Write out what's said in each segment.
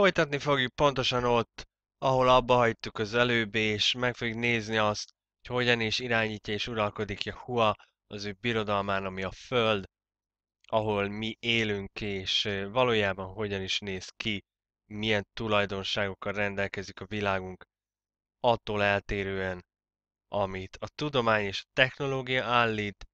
folytatni fogjuk pontosan ott, ahol abba hagytuk az előbb, és meg fogjuk nézni azt, hogy hogyan is irányítja és uralkodik Hua az ő birodalmán, ami a Föld, ahol mi élünk, és valójában hogyan is néz ki, milyen tulajdonságokkal rendelkezik a világunk, attól eltérően, amit a tudomány és a technológia állít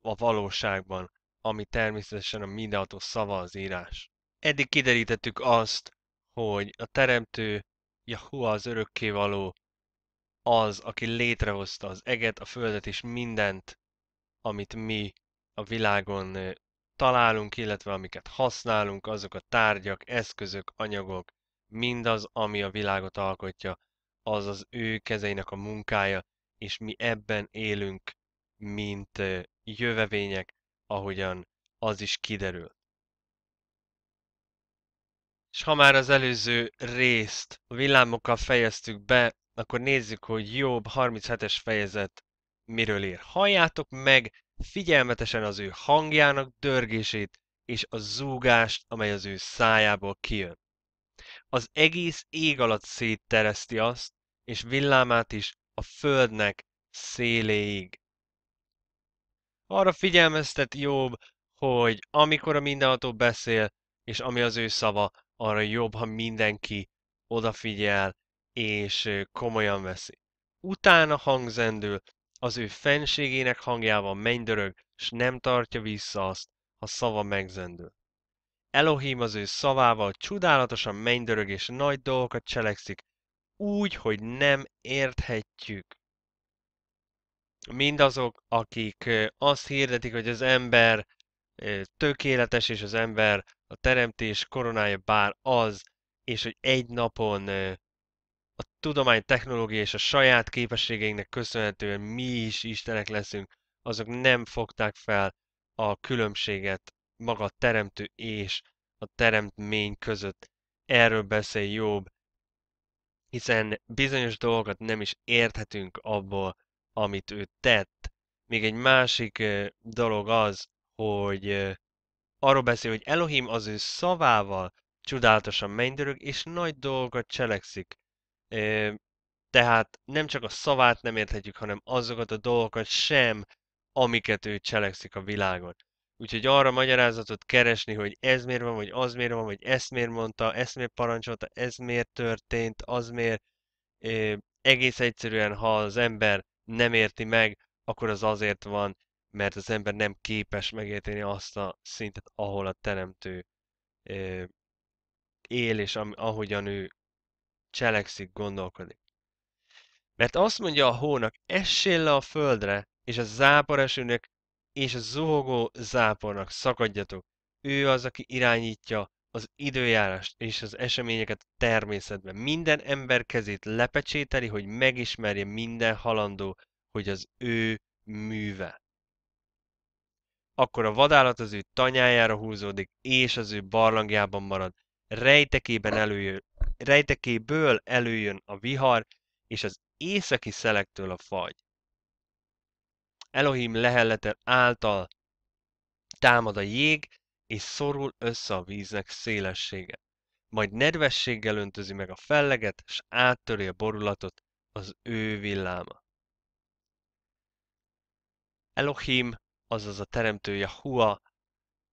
a valóságban, ami természetesen a mindenható szava az írás eddig kiderítettük azt, hogy a teremtő, Jahua az örökkévaló, az, aki létrehozta az eget, a földet és mindent, amit mi a világon találunk, illetve amiket használunk, azok a tárgyak, eszközök, anyagok, mindaz, ami a világot alkotja, az az ő kezeinek a munkája, és mi ebben élünk, mint jövevények, ahogyan az is kiderül. És ha már az előző részt a villámokkal fejeztük be, akkor nézzük, hogy Jobb 37-es fejezet miről ír. Halljátok meg figyelmetesen az ő hangjának dörgését és a zúgást, amely az ő szájából kijön. Az egész ég alatt széttereszti azt, és villámát is a földnek széléig. Arra figyelmeztet Jobb, hogy amikor a mindenható beszél, és ami az ő szava, arra jobb, ha mindenki odafigyel és komolyan veszi. Utána hangzendő, az ő fenségének hangjával mennydörög, s nem tartja vissza azt, ha szava megzendül. Elohim az ő szavával csodálatosan mennydörög és nagy dolgokat cselekszik, úgy, hogy nem érthetjük. Mindazok, akik azt hirdetik, hogy az ember tökéletes, és az ember a teremtés koronája bár az, és hogy egy napon a tudomány, technológia és a saját képességeinknek köszönhetően mi is istenek leszünk, azok nem fogták fel a különbséget maga a teremtő és a teremtmény között. Erről beszél jobb, hiszen bizonyos dolgokat nem is érthetünk abból, amit ő tett. Még egy másik dolog az, hogy arról beszél, hogy Elohim az ő szavával csodálatosan mennydörög, és nagy dolgot cselekszik. Tehát nem csak a szavát nem érthetjük, hanem azokat a dolgokat sem, amiket ő cselekszik a világon. Úgyhogy arra magyarázatot keresni, hogy ez miért van, vagy az miért van, vagy ezt miért mondta, ezt miért parancsolta, ez miért történt, az miért. Egész egyszerűen, ha az ember nem érti meg, akkor az azért van, mert az ember nem képes megérteni azt a szintet, ahol a teremtő ö, él, és ahogyan ő cselekszik, gondolkodik. Mert azt mondja a hónak, essél le a földre, és a esőnek, és a zuhogó zápornak szakadjatok. Ő az, aki irányítja az időjárást és az eseményeket a természetben. Minden ember kezét lepecsételi, hogy megismerje minden halandó, hogy az ő műve akkor a vadállat az ő tanyájára húzódik, és az ő barlangjában marad. Rejtekében előjön, rejtekéből előjön a vihar, és az északi szelektől a fagy. Elohim lehelletel által támad a jég, és szorul össze a víznek szélessége. Majd nedvességgel öntözi meg a felleget, és áttöri a borulatot az ő villáma. Elohim azaz a teremtő Yahua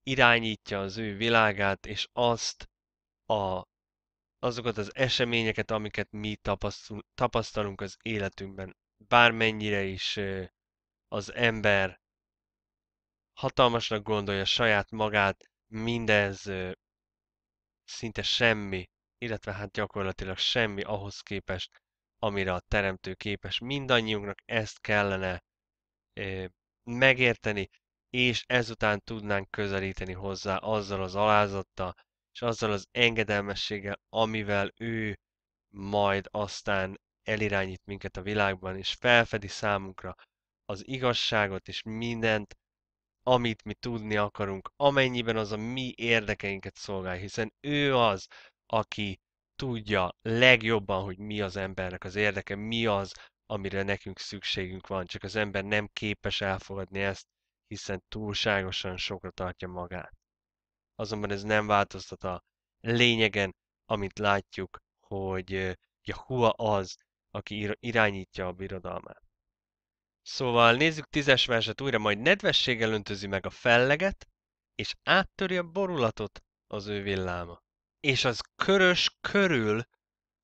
irányítja az ő világát, és azt a, azokat az eseményeket, amiket mi tapasztalunk az életünkben. Bármennyire is az ember hatalmasnak gondolja saját magát, mindez szinte semmi, illetve hát gyakorlatilag semmi ahhoz képest, amire a teremtő képes. Mindannyiunknak ezt kellene megérteni, és ezután tudnánk közelíteni hozzá azzal az alázattal, és azzal az engedelmességgel, amivel ő majd aztán elirányít minket a világban, és felfedi számunkra az igazságot és mindent, amit mi tudni akarunk, amennyiben az a mi érdekeinket szolgál, hiszen ő az, aki tudja legjobban, hogy mi az embernek az érdeke, mi az, amire nekünk szükségünk van, csak az ember nem képes elfogadni ezt, hiszen túlságosan sokra tartja magát. Azonban ez nem változtat a lényegen, amit látjuk, hogy Jahua az, aki irányítja a birodalmát. Szóval nézzük tízes verset újra, majd nedvességgel öntözi meg a felleget, és áttöri a borulatot az ő villáma. És az körös körül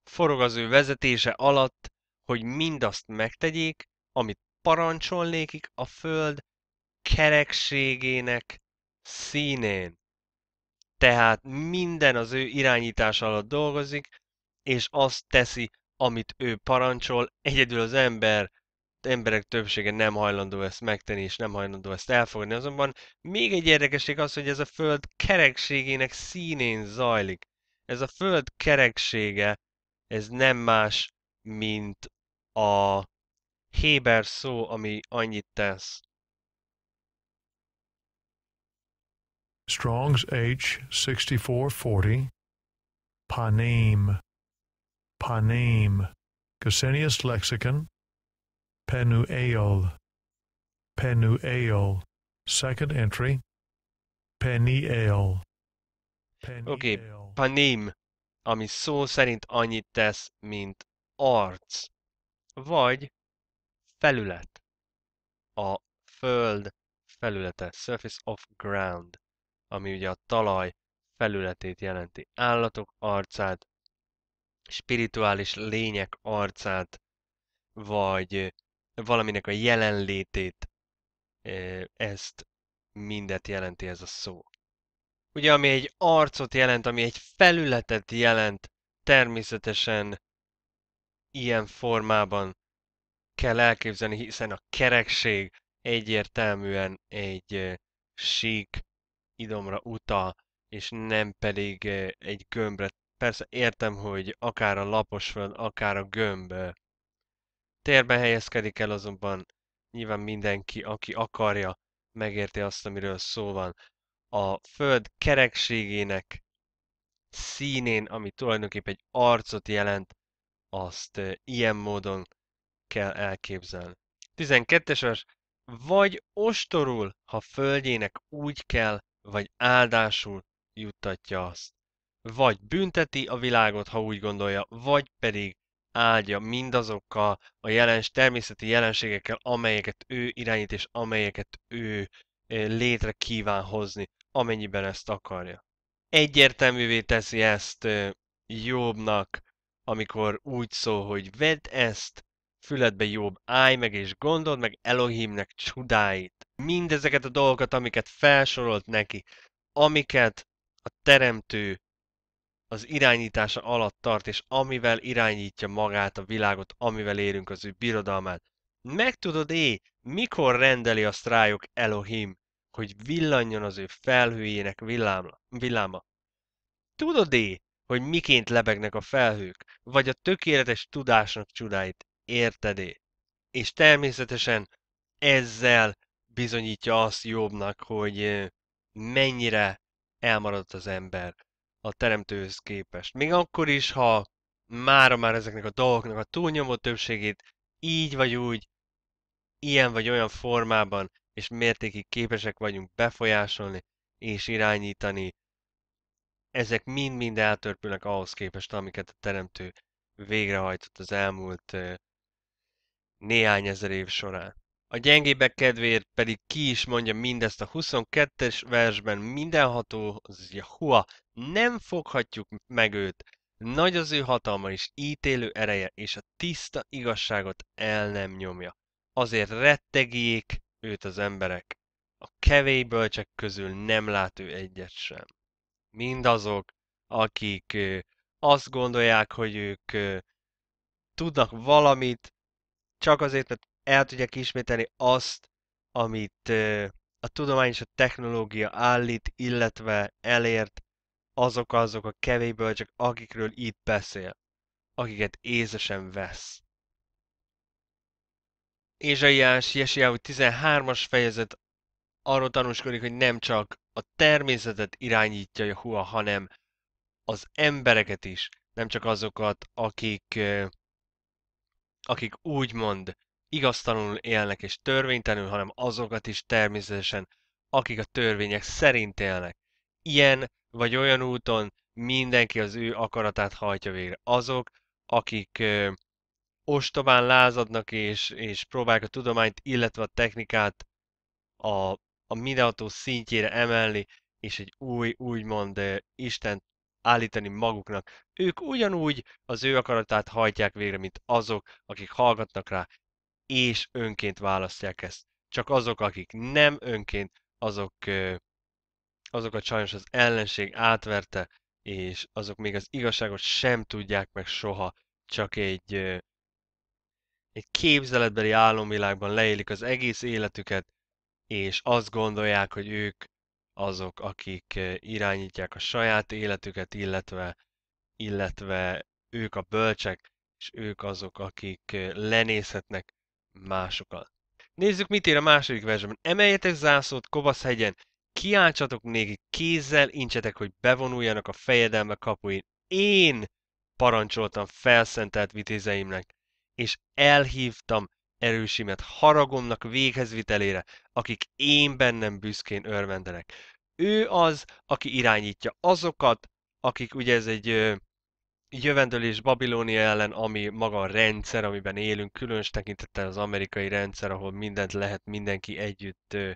forog az ő vezetése alatt, hogy mindazt megtegyék, amit parancsol a föld kerekségének színén. Tehát minden az ő irányítás alatt dolgozik, és azt teszi, amit ő parancsol, egyedül az ember, az emberek többsége nem hajlandó ezt megtenni, és nem hajlandó ezt elfogadni. Azonban még egy érdekesség az, hogy ez a föld kerekségének színén zajlik. Ez a föld kereksége, ez nem más, mint a héber szó, ami annyit tesz. Strong's H 6440 Panim Panim Cassinius Lexicon Penuel Penuel Second entry Peniel Oké, okay, panim, ami szó szerint annyit tesz, mint arc. vagy felület. A föld felülete, surface of ground, ami ugye a talaj felületét jelenti. Állatok arcát, spirituális lények arcát, vagy valaminek a jelenlétét, ezt mindet jelenti ez a szó. Ugye, ami egy arcot jelent, ami egy felületet jelent, természetesen ilyen formában kell elképzelni, hiszen a kerekség egyértelműen egy sík idomra utal, és nem pedig egy gömbre. Persze értem, hogy akár a lapos föld, akár a gömb térben helyezkedik el, azonban nyilván mindenki, aki akarja, megérti azt, amiről szó van. A föld kerekségének színén, ami tulajdonképp egy arcot jelent, azt ilyen módon kell elképzelni. 12-es vers, vagy ostorul, ha földjének úgy kell, vagy áldásul juttatja azt. Vagy bünteti a világot, ha úgy gondolja, vagy pedig áldja mindazokkal a jelens, természeti jelenségekkel, amelyeket ő irányít, és amelyeket ő létre kíván hozni, amennyiben ezt akarja. Egyértelművé teszi ezt Jobbnak amikor úgy szól, hogy vedd ezt, füledbe jobb, állj meg és gondold meg Elohimnek csodáit. Mindezeket a dolgokat, amiket felsorolt neki, amiket a teremtő az irányítása alatt tart, és amivel irányítja magát a világot, amivel érünk az ő birodalmát. tudod é, mikor rendeli azt rájuk Elohim, hogy villanjon az ő felhőjének villáma? villáma. Tudod é, hogy miként lebegnek a felhők, vagy a tökéletes tudásnak csodáit értedé. -e? És természetesen ezzel bizonyítja azt jobbnak, hogy mennyire elmaradt az ember a teremtőhöz képest. Még akkor is, ha mára már ezeknek a dolgoknak a túlnyomó többségét így vagy úgy, ilyen vagy olyan formában és mértékig képesek vagyunk befolyásolni és irányítani ezek mind-mind eltörpülnek ahhoz képest, amiket a teremtő végrehajtott az elmúlt néhány ezer év során. A gyengébbek kedvéért pedig ki is mondja mindezt a 22-es versben mindenható, az Jahua, nem foghatjuk meg őt, nagy az ő hatalma és ítélő ereje, és a tiszta igazságot el nem nyomja. Azért rettegjék őt az emberek. A kevés bölcsek közül nem lát ő egyet sem mindazok, akik azt gondolják, hogy ők tudnak valamit, csak azért, mert el tudják ismételni azt, amit a tudomány és a technológia állít, illetve elért azok azok a kevéből, csak akikről itt beszél, akiket észesen vesz. Ézsaiás Jesiáú 13-as fejezet arról tanúskodik, hogy nem csak a természetet irányítja Jahua, hanem az embereket is, nem csak azokat, akik, akik úgymond igaztalanul élnek és törvénytelenül, hanem azokat is természetesen, akik a törvények szerint élnek. Ilyen vagy olyan úton mindenki az ő akaratát hajtja végre. Azok, akik ostobán lázadnak és, és próbálják a tudományt, illetve a technikát a a mindenható szintjére emelni, és egy új, úgymond Isten állítani maguknak. Ők ugyanúgy az ő akaratát hajtják végre, mint azok, akik hallgatnak rá, és önként választják ezt. Csak azok, akik nem önként, azok, azokat sajnos az ellenség átverte, és azok még az igazságot sem tudják meg soha, csak egy, egy képzeletbeli álomvilágban leélik az egész életüket, és azt gondolják, hogy ők azok, akik eh, irányítják a saját életüket, illetve, illetve ők a bölcsek, és ők azok, akik eh, lenézhetnek másokat. Nézzük, mit ír a második versben. Emeljetek zászlót Kobasz hegyen, kiáltsatok néki kézzel, incsetek, hogy bevonuljanak a fejedelme kapuin. Én parancsoltam felszentelt vitézeimnek, és elhívtam erősimet haragomnak véghezvitelére, akik én bennem büszkén örvendenek. Ő az, aki irányítja azokat, akik ugye ez egy jövendőlés Babilónia ellen, ami maga a rendszer, amiben élünk, különös tekintettel az amerikai rendszer, ahol mindent lehet, mindenki együtt ö,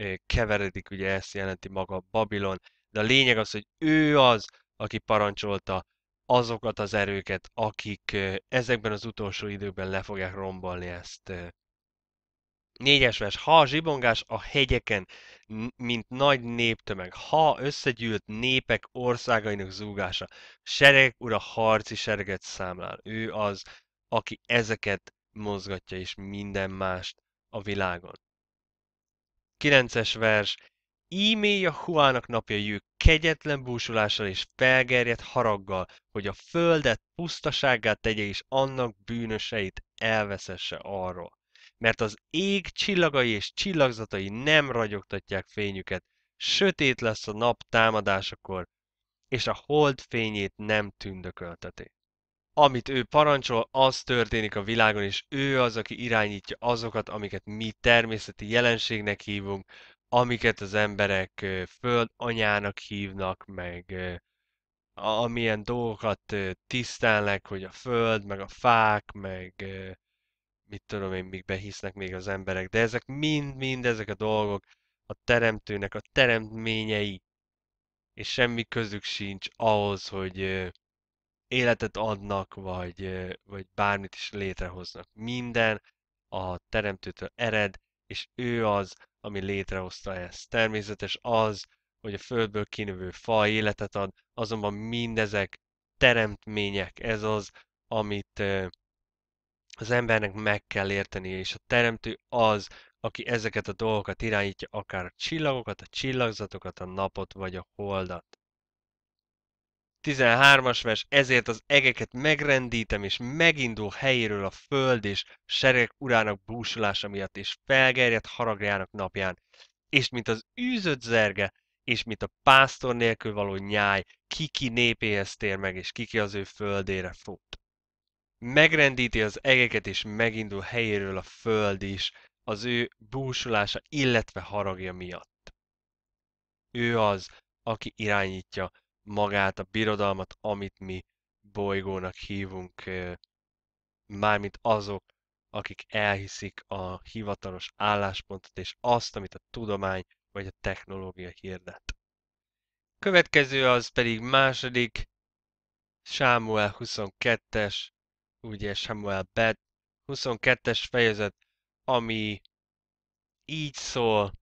ö, keveredik, ugye ezt jelenti maga Babilon. De a lényeg az, hogy ő az, aki parancsolta azokat az erőket, akik ezekben az utolsó időkben le fogják rombolni ezt. Négyes vers. Ha a zsibongás a hegyeken, mint nagy néptömeg, ha összegyűlt népek országainak zúgása, sereg ura harci sereget számlál. Ő az, aki ezeket mozgatja és minden mást a világon. Kilences vers. Ímé a Huának jő kegyetlen búsulással és felgerjedt haraggal, hogy a földet pusztaságát tegye és annak bűnöseit elveszesse arról. Mert az ég csillagai és csillagzatai nem ragyogtatják fényüket, sötét lesz a nap támadásakor, és a hold fényét nem tündökölteti. Amit ő parancsol, az történik a világon, és ő az, aki irányítja azokat, amiket mi természeti jelenségnek hívunk, amiket az emberek föld anyának hívnak, meg amilyen dolgokat tisztelnek, hogy a föld, meg a fák, meg mit tudom én, mikbe hisznek még az emberek, de ezek mind-mind ezek a dolgok a teremtőnek a teremtményei, és semmi közük sincs ahhoz, hogy életet adnak, vagy, vagy bármit is létrehoznak. Minden a teremtőtől ered, és ő az, ami létrehozta ezt. Természetes az, hogy a földből kinövő fa életet ad, azonban mindezek teremtmények, ez az, amit az embernek meg kell érteni és a teremtő az, aki ezeket a dolgokat irányítja, akár a csillagokat, a csillagzatokat, a napot vagy a holdat. 13-as vers, ezért az egeket megrendítem, és megindul helyéről a föld, és sereg urának búsulása miatt, és felgerjedt haragjának napján. És mint az űzött zerge, és mint a pásztor nélkül való nyáj, kiki népéhez tér meg, és kiki az ő földére fut. Megrendíti az egeket, és megindul helyéről a föld is, az ő búsulása, illetve haragja miatt. Ő az, aki irányítja magát a birodalmat, amit mi bolygónak hívunk, mármint azok, akik elhiszik a hivatalos álláspontot és azt, amit a tudomány vagy a technológia hirdet. Következő az pedig második, Sámuel 22-es, ugye Samuel Bet, 22-es fejezet, ami így szól,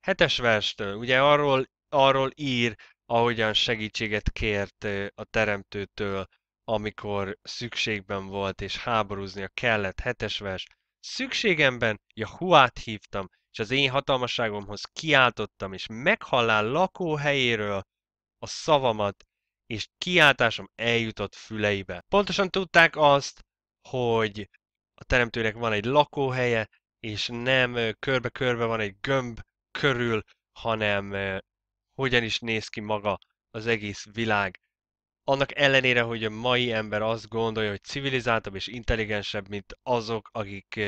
hetes verstől, ugye arról, arról ír, ahogyan segítséget kért a teremtőtől, amikor szükségben volt és háborúznia kellett, hetes vers, szükségemben Jahuát hívtam, és az én hatalmasságomhoz kiáltottam, és meghallál lakóhelyéről a szavamat, és kiáltásom eljutott füleibe. Pontosan tudták azt, hogy a teremtőnek van egy lakóhelye, és nem körbe-körbe van egy gömb körül, hanem hogyan is néz ki maga az egész világ. Annak ellenére, hogy a mai ember azt gondolja, hogy civilizáltabb és intelligensebb, mint azok, akik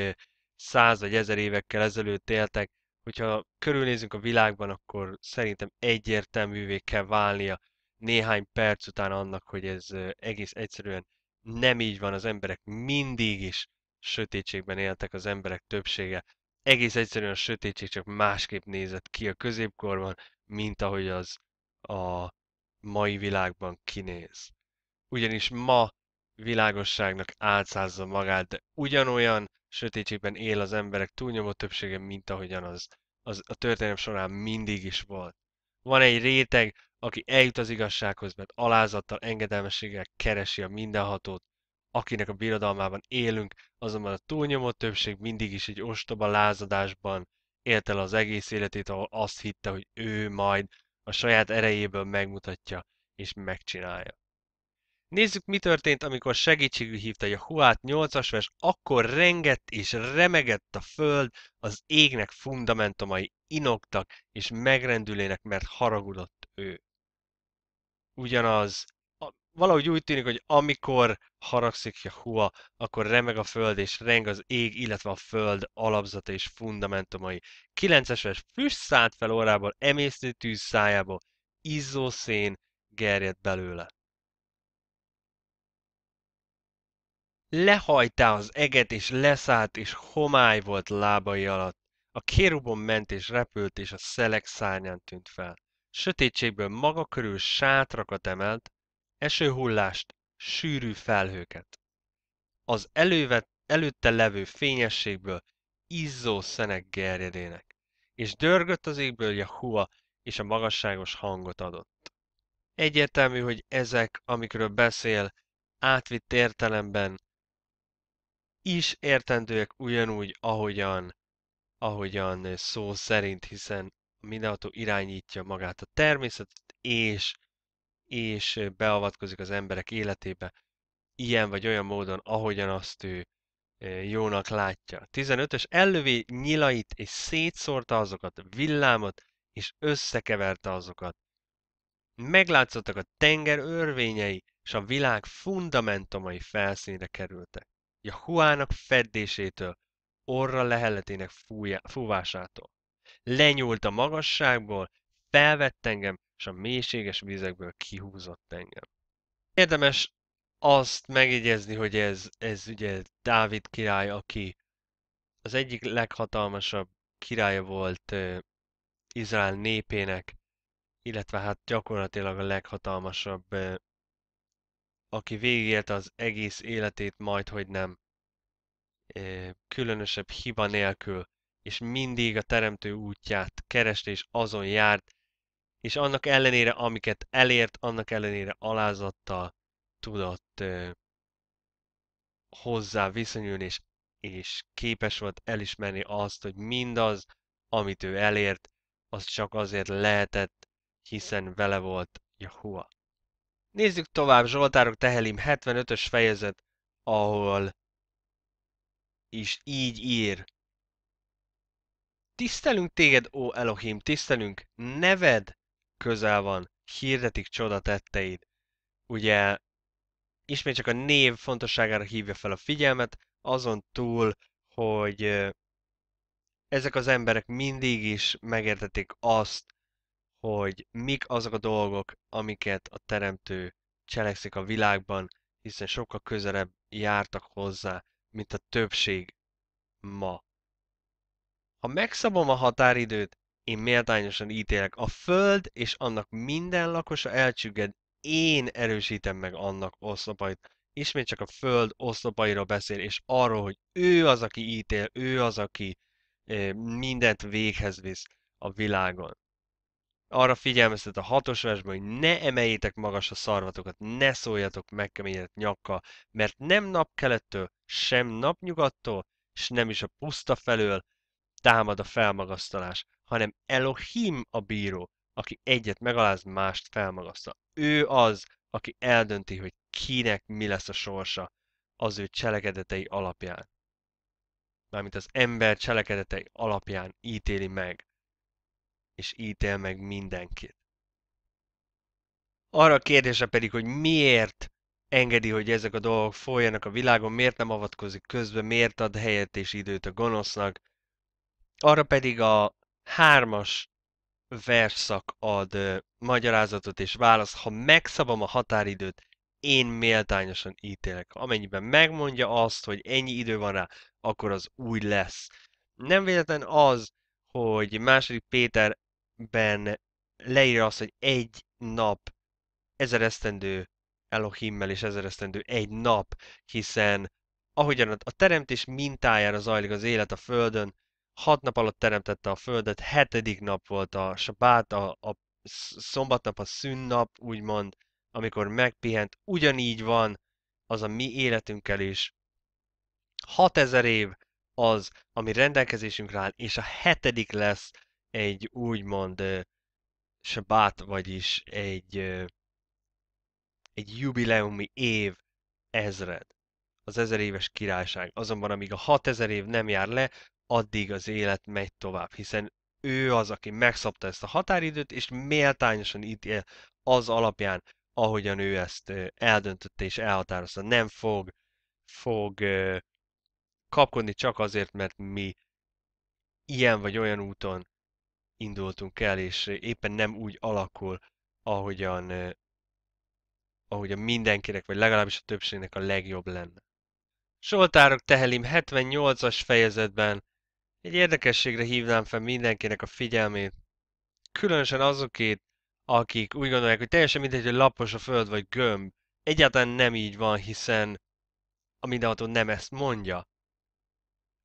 száz vagy ezer évekkel ezelőtt éltek, hogyha körülnézünk a világban, akkor szerintem egyértelművé kell válnia néhány perc után annak, hogy ez egész egyszerűen nem így van, az emberek mindig is sötétségben éltek az emberek többsége. Egész egyszerűen a sötétség csak másképp nézett ki a középkorban, mint ahogy az a mai világban kinéz. Ugyanis ma világosságnak álcázza magát, de ugyanolyan sötétségben él az emberek túlnyomó többsége, mint ahogyan az, az a történelem során mindig is volt. Van egy réteg, aki eljut az igazsághoz, mert alázattal, engedelmességgel keresi a mindenhatót, akinek a birodalmában élünk, azonban a túlnyomó többség mindig is egy ostoba lázadásban élt el az egész életét, ahol azt hitte, hogy ő majd a saját erejéből megmutatja és megcsinálja. Nézzük, mi történt, amikor segítségül hívta a Huát 8-as vers, akkor rengett és remegett a föld, az égnek fundamentumai inogtak és megrendülének, mert haragudott ő. Ugyanaz valahogy úgy tűnik, hogy amikor haragszik Yahua, akkor remeg a föld és reng az ég, illetve a föld alapzata és fundamentumai. 9-eses füst szállt fel órából, emésztő tűz szájából, izzó szén gerjed belőle. Lehajtá az eget, és leszállt, és homály volt lábai alatt. A kérubon ment és repült, és a szelek szárnyán tűnt fel. Sötétségből maga körül sátrakat emelt, esőhullást, sűrű felhőket. Az elővet, előtte levő fényességből izzó szenek gerjedének, és dörgött az égből Jahua, és a magasságos hangot adott. Egyértelmű, hogy ezek, amikről beszél, átvitt értelemben is értendőek ugyanúgy, ahogyan, ahogyan szó szerint, hiszen mindenható irányítja magát a természetet, és és beavatkozik az emberek életébe, ilyen vagy olyan módon, ahogyan azt ő jónak látja. 15-ös ellövé nyilait, és szétszórta azokat, villámot, és összekeverte azokat. Meglátszottak a tenger örvényei, és a világ fundamentumai felszínre kerültek. A huának feddésétől, orra leheletének fújá, fúvásától. Lenyúlt a magasságból, felvett engem, és a mélységes vizekből kihúzott engem. Érdemes azt megjegyezni, hogy ez, ez ugye Dávid király, aki az egyik leghatalmasabb királya volt uh, Izrael népének, illetve hát gyakorlatilag a leghatalmasabb, uh, aki végigélte az egész életét majd, hogy nem uh, különösebb hiba nélkül, és mindig a teremtő útját kereste és azon járt, és annak ellenére, amiket elért, annak ellenére alázattal tudott ö, hozzá viszonyulni, és, és képes volt elismerni azt, hogy mindaz, amit ő elért, az csak azért lehetett, hiszen vele volt Jahua. Nézzük tovább Zsoltárok Tehelim 75-ös fejezet, ahol is így ír. Tisztelünk téged, ó Elohim, tisztelünk neved közel van, hirdetik csoda tetteid. Ugye ismét csak a név fontosságára hívja fel a figyelmet, azon túl, hogy ezek az emberek mindig is megértették azt, hogy mik azok a dolgok, amiket a teremtő cselekszik a világban, hiszen sokkal közelebb jártak hozzá, mint a többség ma. Ha megszabom a határidőt, én méltányosan ítélek. A föld és annak minden lakosa elcsügged, én erősítem meg annak oszlopait. Ismét csak a föld oszlopairól beszél, és arról, hogy ő az, aki ítél, ő az, aki mindent véghez visz a világon. Arra figyelmeztet a hatos versben, hogy ne emeljétek magas a szarvatokat, ne szóljatok megkeményedett nyakkal, mert nem napkelettől, sem napnyugattól, és nem is a puszta felől, támad a felmagasztalás, hanem Elohim a bíró, aki egyet megaláz, mást felmagasztal. Ő az, aki eldönti, hogy kinek mi lesz a sorsa az ő cselekedetei alapján. Mármint az ember cselekedetei alapján ítéli meg, és ítél meg mindenkit. Arra a kérdése pedig, hogy miért engedi, hogy ezek a dolgok folyjanak a világon, miért nem avatkozik közbe, miért ad helyet és időt a gonosznak, arra pedig a hármas verszak ad ö, magyarázatot és választ, ha megszabom a határidőt, én méltányosan ítélek. Amennyiben megmondja azt, hogy ennyi idő van rá, akkor az új lesz. Nem véletlen az, hogy második Péterben leírja azt, hogy egy nap ezer esztendő Elohimmel és ezer esztendő egy nap, hiszen ahogyan a teremtés mintájára zajlik az élet a Földön, hat nap alatt teremtette a földet, hetedik nap volt a sabát, a, a szombatnap a szünnap, úgymond, amikor megpihent, ugyanígy van az a mi életünkkel is. 6000 év az, ami rendelkezésünkre áll, és a hetedik lesz egy úgymond uh, sabát, vagyis egy, uh, egy jubileumi év ezred az ezer éves királyság. Azonban amíg a 6000 év nem jár le, addig az élet megy tovább, hiszen ő az, aki megszabta ezt a határidőt, és méltányosan ítél az alapján, ahogyan ő ezt eldöntötte és elhatározta. Nem fog, fog kapkodni csak azért, mert mi ilyen vagy olyan úton indultunk el, és éppen nem úgy alakul, ahogyan, ahogyan mindenkinek, vagy legalábbis a többségnek a legjobb lenne. Soltárok Tehelim 78-as fejezetben egy érdekességre hívnám fel mindenkinek a figyelmét, különösen azokét, akik úgy gondolják, hogy teljesen mindegy, hogy lapos a föld vagy gömb. Egyáltalán nem így van, hiszen a mindenható nem ezt mondja.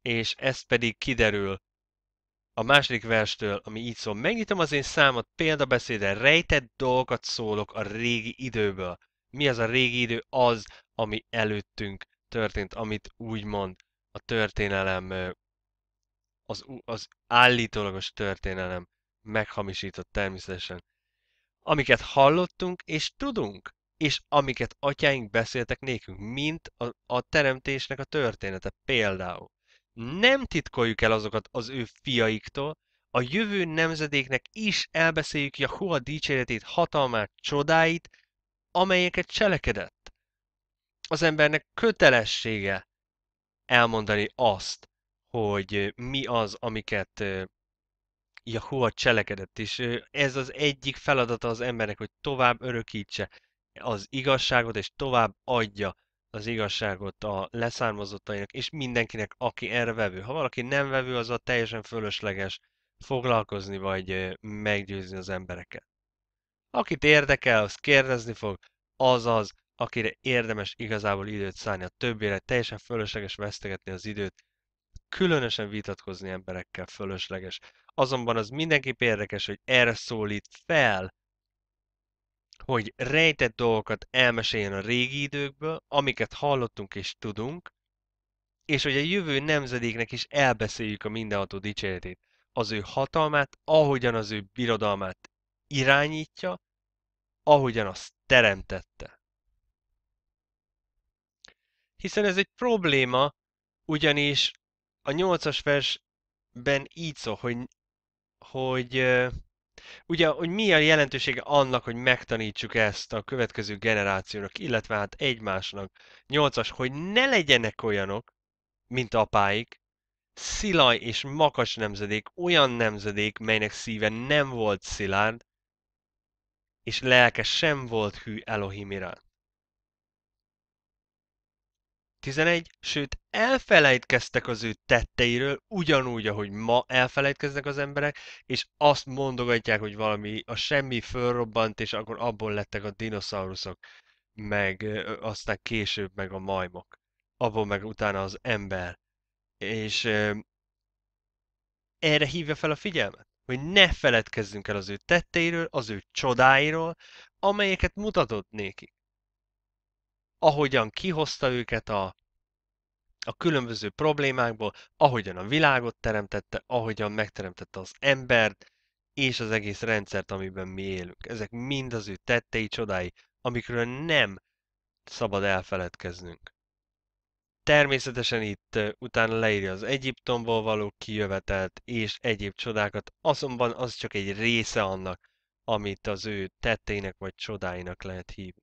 És ez pedig kiderül a második verstől, ami így szól. Megnyitom az én számot példabeszédre, rejtett dolgokat szólok a régi időből. Mi az a régi idő? Az, ami előttünk történt, amit úgymond a történelem az, az állítólagos történelem meghamisított természetesen, amiket hallottunk és tudunk, és amiket atyáink beszéltek nékünk, mint a, a teremtésnek a története például. Nem titkoljuk el azokat az ő fiaiktól, a jövő nemzedéknek is elbeszéljük a hua dicséretét, hatalmát, csodáit, amelyeket cselekedett. Az embernek kötelessége elmondani azt, hogy mi az, amiket Jahua cselekedett, és ez az egyik feladata az embernek, hogy tovább örökítse az igazságot, és tovább adja az igazságot a leszármazottainak, és mindenkinek, aki erre vevő. Ha valaki nem vevő, az a teljesen fölösleges foglalkozni vagy meggyőzni az embereket. Akit érdekel, az kérdezni fog, az az, akire érdemes igazából időt szállni a többére, teljesen fölösleges vesztegetni az időt különösen vitatkozni emberekkel fölösleges. Azonban az mindenképp érdekes, hogy erre szólít fel, hogy rejtett dolgokat elmeséljen a régi időkből, amiket hallottunk és tudunk, és hogy a jövő nemzedéknek is elbeszéljük a mindenható dicséretét, az ő hatalmát, ahogyan az ő birodalmát irányítja, ahogyan azt teremtette. Hiszen ez egy probléma, ugyanis a nyolcas versben így szól, hogy, hogy ugye, hogy mi a jelentősége annak, hogy megtanítsuk ezt a következő generációnak, illetve hát egymásnak. Nyolcas, hogy ne legyenek olyanok, mint apáik, Szilaj és Makas nemzedék olyan nemzedék, melynek szíve nem volt szilárd, és lelke sem volt hű Elohim iránt. 11, sőt elfelejtkeztek az ő tetteiről, ugyanúgy, ahogy ma elfelejtkeznek az emberek, és azt mondogatják, hogy valami a semmi fölrobbant, és akkor abból lettek a dinoszauruszok, meg aztán később meg a majmok, abból meg utána az ember. És erre hívja fel a figyelmet, hogy ne feledkezzünk el az ő tetteiről, az ő csodáiról, amelyeket mutatott nékik ahogyan kihozta őket a, a különböző problémákból, ahogyan a világot teremtette, ahogyan megteremtette az embert, és az egész rendszert, amiben mi élünk. Ezek mind az ő tettei, csodái, amikről nem szabad elfeledkeznünk. Természetesen itt utána leírja az Egyiptomból való kijövetelt és egyéb csodákat, azonban az csak egy része annak, amit az ő tetteinek vagy csodáinak lehet hívni.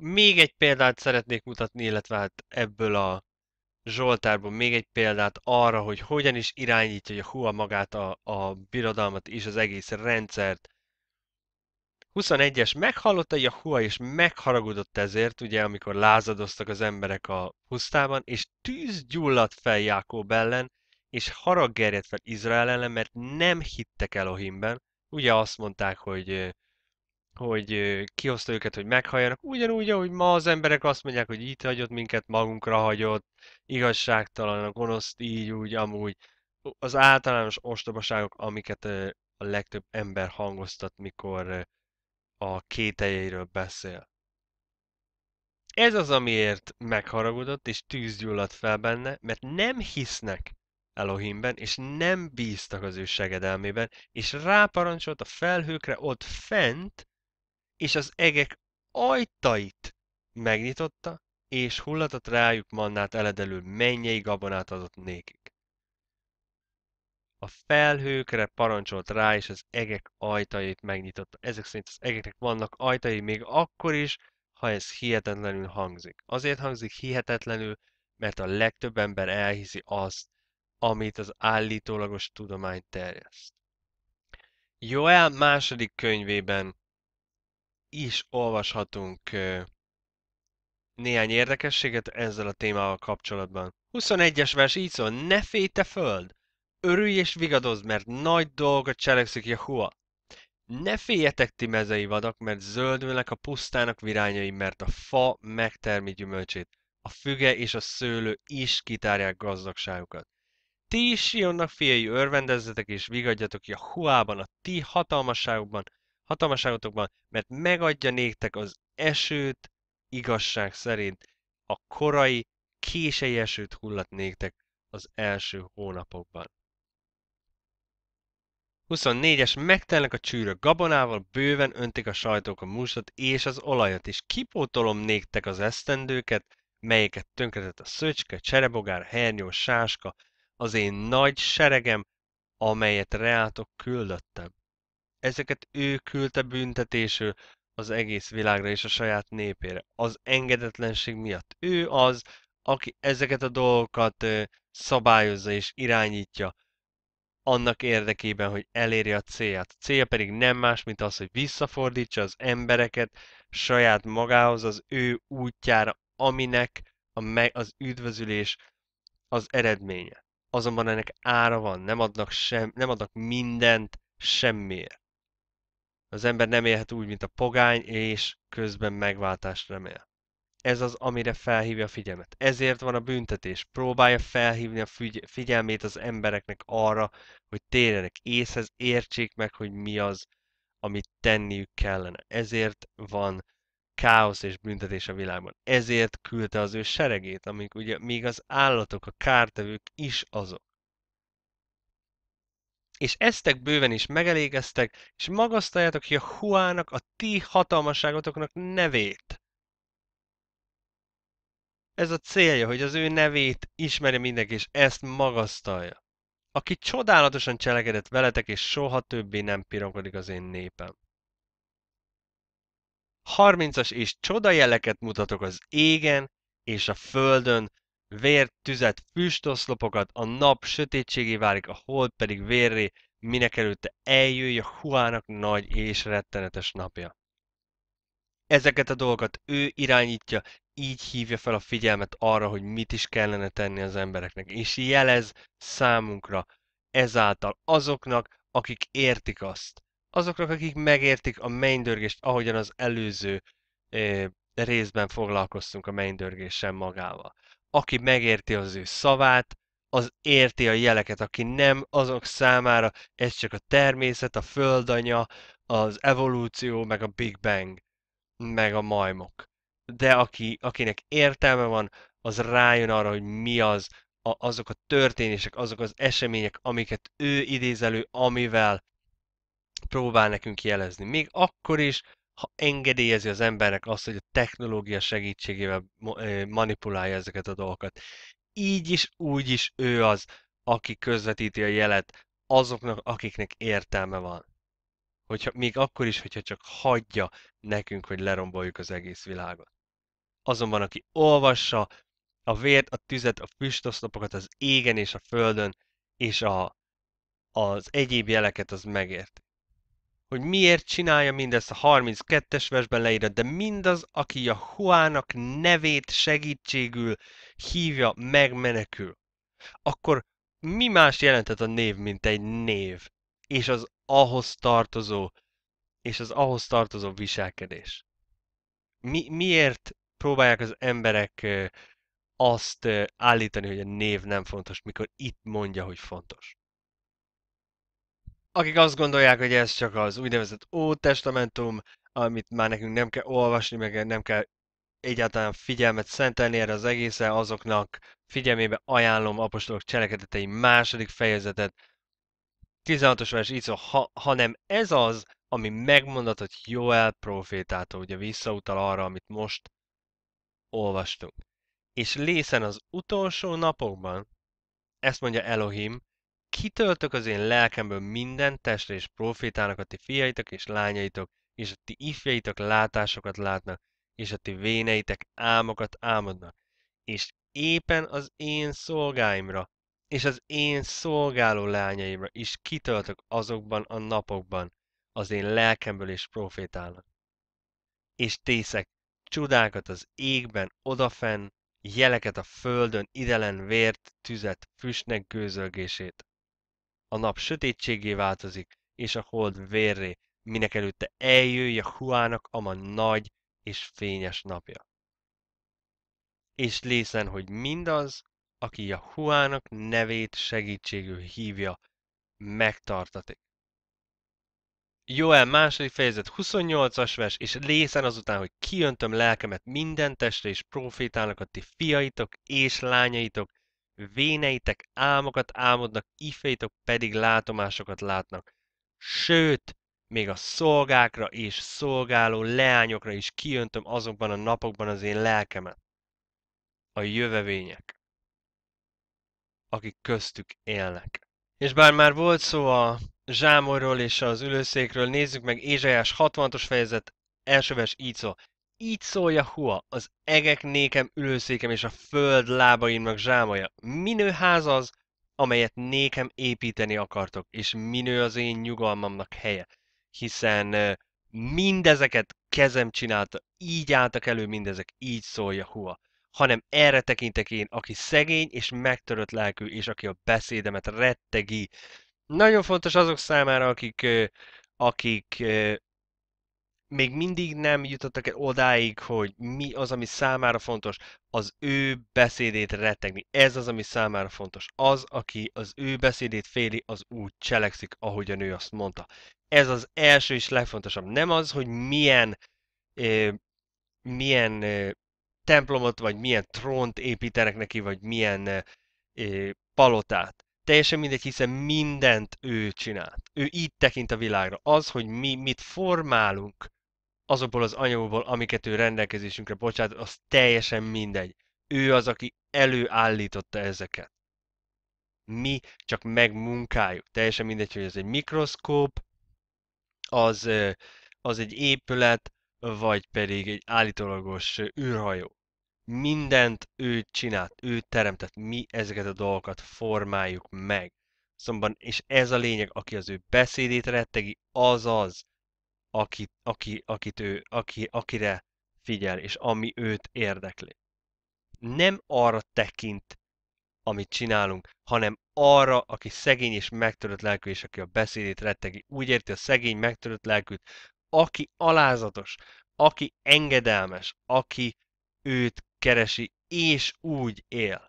Még egy példát szeretnék mutatni, illetve hát ebből a Zsoltárból még egy példát arra, hogy hogyan is irányítja a Hua magát a, a birodalmat és az egész rendszert. 21-es meghallotta a Hua és megharagudott ezért, ugye, amikor lázadoztak az emberek a pusztában, és tűz gyulladt fel Jákob ellen, és harag gerjedt fel Izrael ellen, mert nem hittek Elohimben. Ugye azt mondták, hogy hogy kihozta őket, hogy meghalljanak, ugyanúgy, ahogy ma az emberek azt mondják, hogy itt hagyott minket, magunkra hagyott, igazságtalan, a gonosz így, úgy, amúgy. Az általános ostobaságok, amiket a legtöbb ember hangoztat, mikor a kételjeiről beszél. Ez az, amiért megharagudott, és tűzgyulladt fel benne, mert nem hisznek Elohimben, és nem bíztak az ő segedelmében, és ráparancsolt a felhőkre ott fent, és az egek ajtait megnyitotta, és hullatott rájuk mannát eledelül mennyei gabonát adott nékik. A felhőkre parancsolt rá, és az egek ajtait megnyitotta. Ezek szerint az egeknek vannak ajtai még akkor is, ha ez hihetetlenül hangzik. Azért hangzik hihetetlenül, mert a legtöbb ember elhiszi azt, amit az állítólagos tudomány terjeszt. Joel második könyvében is olvashatunk néhány érdekességet ezzel a témával kapcsolatban. 21-es vers így szól, ne félj te föld! Örülj és vigadozz, mert nagy dolgot cselekszik Jehua. Ne féljetek ti mezei vadak, mert zöldülnek a pusztának virányai, mert a fa megtermi gyümölcsét. A füge és a szőlő is kitárják gazdagságukat. Ti is Sionnak fiai örvendezzetek és vigadjatok huában a ti hatalmasságukban, hatalmaságotokban, mert megadja néktek az esőt, igazság szerint a korai, késői esőt hullat néktek az első hónapokban. 24-es, megtelnek a csűrök gabonával, bőven öntik a sajtók a múzsot és az olajat, és kipótolom néktek az esztendőket, melyeket tönkretett a szöcske, cserebogár, hernyó, sáska, az én nagy seregem, amelyet reátok küldöttem ezeket ő küldte büntetésül az egész világra és a saját népére. Az engedetlenség miatt. Ő az, aki ezeket a dolgokat szabályozza és irányítja annak érdekében, hogy elérje a célját. A célja pedig nem más, mint az, hogy visszafordítsa az embereket saját magához, az ő útjára, aminek a meg, az üdvözülés az eredménye. Azonban ennek ára van, nem adnak, sem, nem adnak mindent semmiért. Az ember nem élhet úgy, mint a pogány, és közben megváltást remél. Ez az, amire felhívja a figyelmet. Ezért van a büntetés. Próbálja felhívni a figy- figyelmét az embereknek arra, hogy térjenek észhez, értsék meg, hogy mi az, amit tenniük kellene. Ezért van káosz és büntetés a világban. Ezért küldte az ő seregét, amik ugye még az állatok, a kártevők is azok és eztek bőven is megelégeztek, és magasztaljátok ki a a ti hatalmasságotoknak nevét. Ez a célja, hogy az ő nevét ismerje mindenki, és ezt magasztalja. Aki csodálatosan cselekedett veletek, és soha többé nem pironkodik az én népem. 30-as és csoda jeleket mutatok az égen és a földön, Vér, tüzet, füstoszlopokat, a nap sötétségé válik, a hold pedig vérré, minek előtte eljöjj a Huának nagy és rettenetes napja. Ezeket a dolgokat ő irányítja, így hívja fel a figyelmet arra, hogy mit is kellene tenni az embereknek, és jelez számunkra ezáltal azoknak, akik értik azt. Azoknak, akik megértik a mennydörgést, ahogyan az előző eh, részben foglalkoztunk a mennydörgéssel magával. Aki megérti az ő szavát, az érti a jeleket, aki nem, azok számára ez csak a természet, a földanya, az evolúció, meg a Big Bang, meg a majmok. De aki, akinek értelme van, az rájön arra, hogy mi az, a, azok a történések, azok az események, amiket ő idézelő, amivel próbál nekünk jelezni. Még akkor is, ha engedélyezi az embernek azt, hogy a technológia segítségével manipulálja ezeket a dolgokat. Így is, úgy is ő az, aki közvetíti a jelet azoknak, akiknek értelme van. Hogyha, még akkor is, hogyha csak hagyja nekünk, hogy leromboljuk az egész világot. Azonban, aki olvassa a vért, a tüzet, a füstoszlopokat az égen és a földön, és a, az egyéb jeleket, az megérti hogy miért csinálja mindezt a 32-es versben leírja, de mindaz, aki a Huának nevét segítségül hívja, megmenekül. Akkor mi más jelentett a név, mint egy név, és az ahhoz tartozó, és az ahhoz tartozó viselkedés? Mi, miért próbálják az emberek azt állítani, hogy a név nem fontos, mikor itt mondja, hogy fontos? akik azt gondolják, hogy ez csak az úgynevezett testamentum, amit már nekünk nem kell olvasni, meg nem kell egyáltalán figyelmet szentelni erre az egészre, azoknak figyelmébe ajánlom apostolok cselekedetei második fejezetet. 16-os vers így szó, ha, hanem ez az, ami megmondatott Joel profétától, ugye visszautal arra, amit most olvastunk. És lészen az utolsó napokban, ezt mondja Elohim, kitöltök az én lelkemből minden testre és profétának a ti fiaitok és lányaitok, és a ti ifjaitok látásokat látnak, és a ti véneitek álmokat álmodnak, és éppen az én szolgáimra, és az én szolgáló lányaimra is kitöltök azokban a napokban az én lelkemből és profétálnak. És tészek csodákat az égben, odafenn, jeleket a földön, idelen vért, tüzet, füstnek gőzölgését a nap sötétségé változik, és a hold vérré, minek előtte eljöjj a Huának ama nagy és fényes napja. És lészen, hogy mindaz, aki a Huának nevét segítségül hívja, megtartatik. Joel második fejezet 28-as vers, és lészen azután, hogy kiöntöm lelkemet minden testre és profétálnak a ti fiaitok és lányaitok, véneitek álmokat álmodnak, ifeitok pedig látomásokat látnak. Sőt, még a szolgákra és szolgáló leányokra is kiöntöm azokban a napokban az én lelkemet. A jövevények, akik köztük élnek. És bár már volt szó a zsámorról és az ülőszékről, nézzük meg Ézsajás 60-os fejezet első vers így szól. Így szólja Hua, az egek nékem ülőszékem és a föld lábaimnak zsámaja. Minő ház az, amelyet nékem építeni akartok, és minő az én nyugalmamnak helye. Hiszen mindezeket kezem csinálta, így álltak elő mindezek, így szólja Hua. Hanem erre tekintek én, aki szegény és megtörött lelkű, és aki a beszédemet rettegi. Nagyon fontos azok számára, akik, akik még mindig nem jutottak el odáig, hogy mi az, ami számára fontos, az ő beszédét rettegni. Ez az, ami számára fontos. Az, aki az ő beszédét féli, az úgy cselekszik, ahogy a nő azt mondta. Ez az első és legfontosabb. Nem az, hogy milyen, eh, milyen eh, templomot, vagy milyen trónt építenek neki, vagy milyen eh, palotát. Teljesen mindegy, hiszen mindent ő csinált. Ő így tekint a világra. Az, hogy mi mit formálunk, azokból az anyagokból, amiket ő rendelkezésünkre bocsát, az teljesen mindegy. Ő az, aki előállította ezeket. Mi csak megmunkáljuk. Teljesen mindegy, hogy ez egy mikroszkóp, az, az egy épület, vagy pedig egy állítólagos űrhajó. Mindent ő csinált, ő teremtett, mi ezeket a dolgokat formáljuk meg. Szóval, és ez a lényeg, aki az ő beszédét rettegi, az az, aki, aki, akit ő, aki, akire figyel, és ami őt érdekli. Nem arra tekint, amit csinálunk, hanem arra, aki szegény és megtörött lelkű, és aki a beszédét rettegi. Úgy érti a szegény, megtörött lelkűt, aki alázatos, aki engedelmes, aki őt keresi, és úgy él.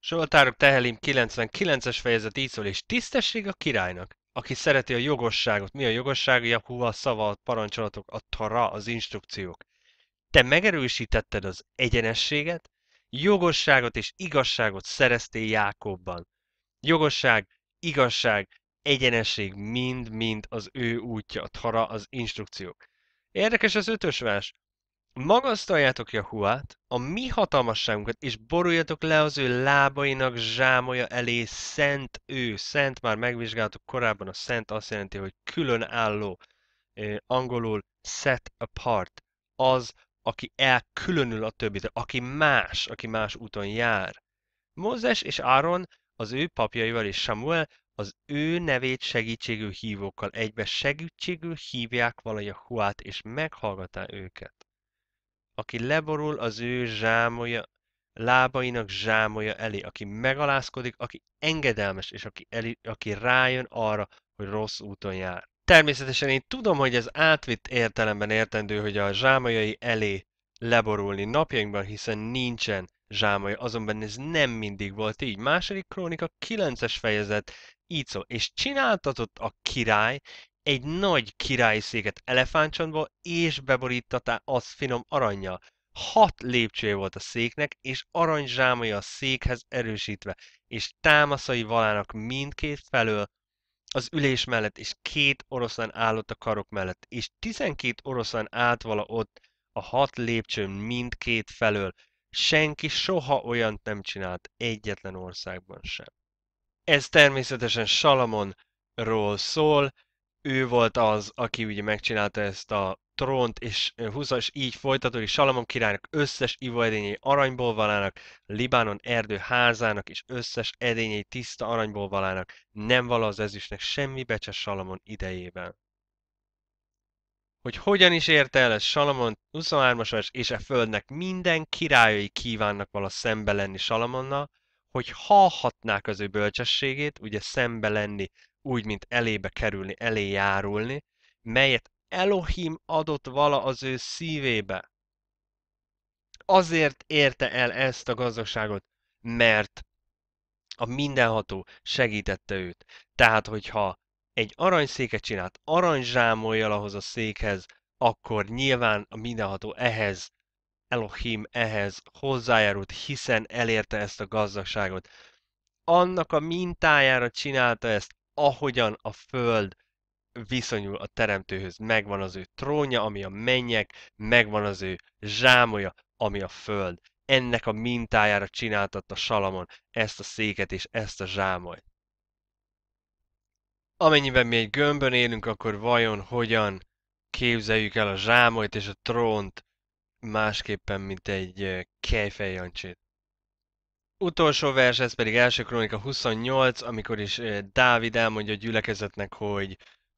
Soltárok Tehelim 99-es fejezet így szól, és tisztesség a királynak, aki szereti a jogosságot, mi a jogosság, Jakú a szava, a parancsolatok, a tara, az instrukciók. Te megerősítetted az egyenességet, jogosságot és igazságot szereztél Jákobban. Jogosság, igazság, egyenesség mind-mind az ő útja, a tara, az instrukciók. Érdekes az ötös vers. Magasztaljátok Jahuát, a mi hatalmasságunkat, és boruljatok le az ő lábainak zsámoja elé, szent ő. Szent már megvizsgáltuk korábban, a szent azt jelenti, hogy különálló, eh, angolul set apart, az, aki elkülönül a többitől, aki más, aki más úton jár. Mózes és Áron az ő papjaival és Samuel az ő nevét segítségű hívókkal egybe segítségű hívják valahogy a huát, és meghallgatá őket. Aki leborul az ő zsámolja, lábainak zsámolja elé, aki megalázkodik, aki engedelmes, és aki, eli, aki rájön arra, hogy rossz úton jár. Természetesen én tudom, hogy ez átvitt értelemben értendő, hogy a zsámajai elé leborulni napjainkban, hiszen nincsen zsámai, azonban ez nem mindig volt így. Második krónika 9-es fejezet így szól, és csináltatott a király egy nagy királyi széket elefántcsontból, és beborítatá az finom aranyjal. Hat lépcsője volt a széknek, és aranyzsámai a székhez erősítve, és támaszai valának mindkét felől, az ülés mellett, és két oroszlán állott a karok mellett, és tizenkét oroszlán állt vala ott, a hat lépcsőn mindkét felől. Senki soha olyant nem csinált, egyetlen országban sem. Ez természetesen Salamonról szól, ő volt az, aki ugye megcsinálta ezt a trónt, és 20-as így folytatódik Salamon királynak összes ivóedényei aranyból valának, Libánon erdő házának és összes edényei tiszta aranyból valának, nem vala az ezüstnek semmi becses Salamon idejében. Hogy hogyan is érte el ez Salamon 23-as és e földnek minden királyai kívánnak vala szembe lenni Salamonnal, hogy hallhatnák az ő bölcsességét, ugye szembe lenni úgy, mint elébe kerülni, elé járulni, melyet Elohim adott vala az ő szívébe. Azért érte el ezt a gazdagságot, mert a mindenható segítette őt. Tehát, hogyha egy aranyszéket csinált aranyzsámoljal ahhoz a székhez, akkor nyilván a mindenható ehhez, Elohim ehhez hozzájárult, hiszen elérte ezt a gazdagságot. Annak a mintájára csinálta ezt, ahogyan a Föld viszonyul a Teremtőhöz. Megvan az ő trónja, ami a mennyek, megvan az ő zsámoja, ami a Föld. Ennek a mintájára csináltatta Salamon ezt a széket és ezt a zsámolyt. Amennyiben mi egy gömbön élünk, akkor vajon hogyan képzeljük el a zsámolyt és a trónt másképpen, mint egy eh, kejfejancsét? Utolsó vers, ez pedig első krónika 28, amikor is Dávid elmondja a gyülekezetnek, hogy,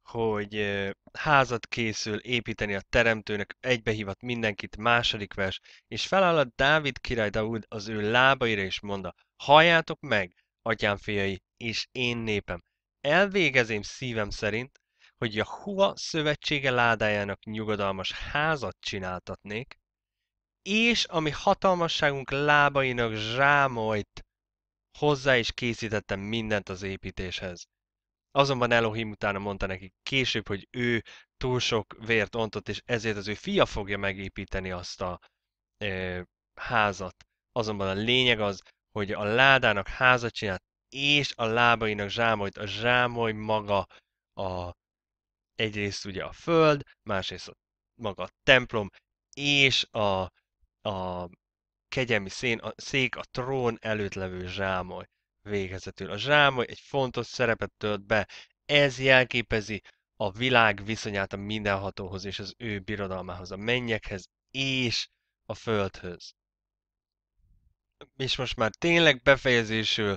hogy házat készül építeni a teremtőnek, egybehívat mindenkit, második vers, és feláll a Dávid király Daud az ő lábaira és mondta, halljátok meg, atyám fiai, és én népem, elvégezém szívem szerint, hogy a Hua szövetsége ládájának nyugodalmas házat csináltatnék, és ami hatalmasságunk lábainak zsámolt, hozzá is készítettem mindent az építéshez. Azonban Elohim utána mondta neki később, hogy ő túl sok vért ontott, és ezért az ő fia fogja megépíteni azt a e, házat. Azonban a lényeg az, hogy a ládának házat csinált, és a lábainak zsámolt, A zsámoly maga a, egyrészt ugye a föld, másrészt a, maga a templom, és a a kegyelmi szén, a szék a trón előtt levő zsámoly végezetül. A zsámoly egy fontos szerepet tölt be, ez jelképezi a világ viszonyát a mindenhatóhoz és az ő birodalmához, a mennyekhez és a földhöz. És most már tényleg befejezésül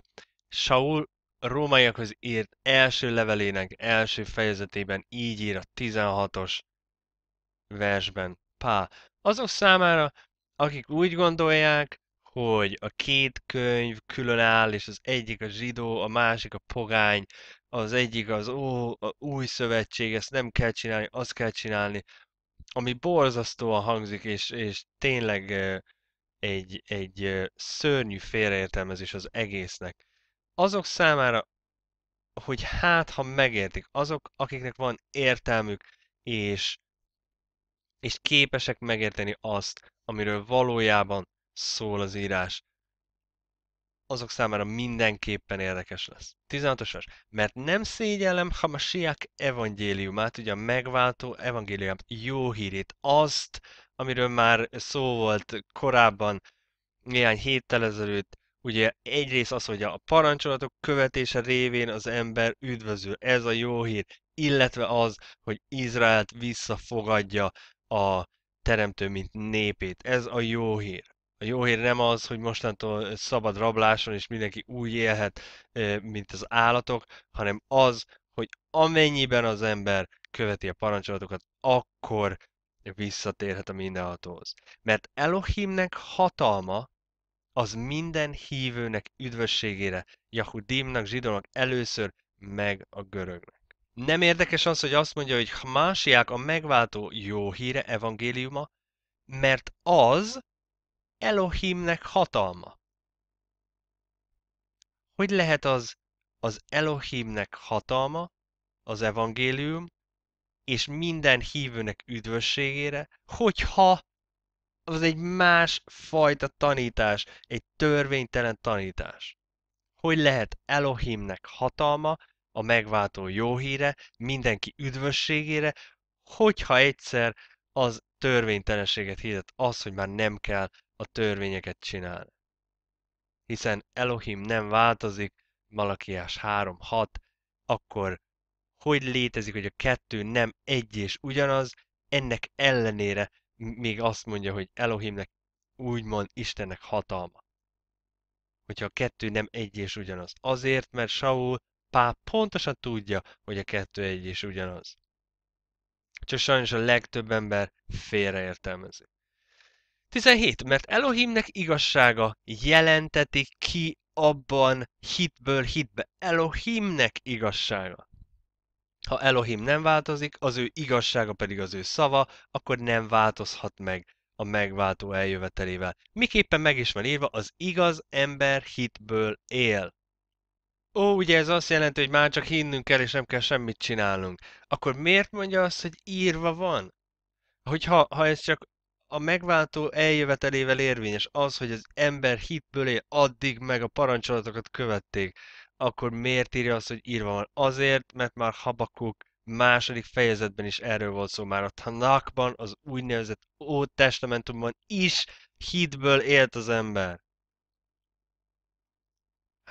Saul rómaiakhoz írt első levelének első fejezetében így ír a 16-os versben. Pá, azok számára, akik úgy gondolják, hogy a két könyv külön áll, és az egyik a zsidó, a másik a pogány, az egyik az ó, a új szövetség, ezt nem kell csinálni, azt kell csinálni, ami borzasztóan hangzik, és, és tényleg egy, egy szörnyű félreértelmezés az egésznek. Azok számára, hogy hát, ha megértik, azok, akiknek van értelmük, és és képesek megérteni azt, amiről valójában szól az írás, azok számára mindenképpen érdekes lesz. 16-os Mert nem szégyellem Hamasiák evangéliumát, ugye a megváltó evangéliumát, jó hírét, azt, amiről már szó volt korábban, néhány héttel ezelőtt, ugye egyrészt az, hogy a parancsolatok követése révén az ember üdvözül, ez a jó hír, illetve az, hogy Izraelt visszafogadja a teremtő, mint népét. Ez a jó hír. A jó hír nem az, hogy mostantól szabad rabláson és mindenki úgy élhet, mint az állatok, hanem az, hogy amennyiben az ember követi a parancsolatokat, akkor visszatérhet a mindenhatóhoz. Mert Elohimnek hatalma az minden hívőnek üdvösségére, Jahudimnak, zsidónak először, meg a görögnek. Nem érdekes az, hogy azt mondja, hogy Másiák a megváltó jó híre evangéliuma, mert az Elohimnek hatalma. Hogy lehet az az Elohimnek hatalma, az evangélium, és minden hívőnek üdvösségére, hogyha az egy más fajta tanítás, egy törvénytelen tanítás. Hogy lehet Elohimnek hatalma, a megváltó jó híre, mindenki üdvösségére, hogyha egyszer az törvénytelenséget hirdet, az, hogy már nem kell a törvényeket csinálni. Hiszen Elohim nem változik, Malakiás 3-6, akkor hogy létezik, hogy a kettő nem egy és ugyanaz, ennek ellenére még azt mondja, hogy Elohimnek úgymond Istennek hatalma. Hogyha a kettő nem egy és ugyanaz. Azért, mert Saul pár pontosan tudja, hogy a kettő egy is ugyanaz. Csak sajnos a legtöbb ember félreértelmezi. 17. Mert Elohimnek igazsága jelenteti ki abban hitből hitbe. Elohimnek igazsága. Ha Elohim nem változik, az ő igazsága pedig az ő szava, akkor nem változhat meg a megváltó eljövetelével. Miképpen meg is van írva, az igaz ember hitből él ó, ugye ez azt jelenti, hogy már csak hinnünk kell, és nem kell semmit csinálnunk. Akkor miért mondja azt, hogy írva van? Hogyha ha ez csak a megváltó eljövetelével érvényes az, hogy az ember hitből él, addig meg a parancsolatokat követték, akkor miért írja azt, hogy írva van? Azért, mert már Habakuk második fejezetben is erről volt szó már a Tanakban, az úgynevezett Testamentumban is hitből élt az ember.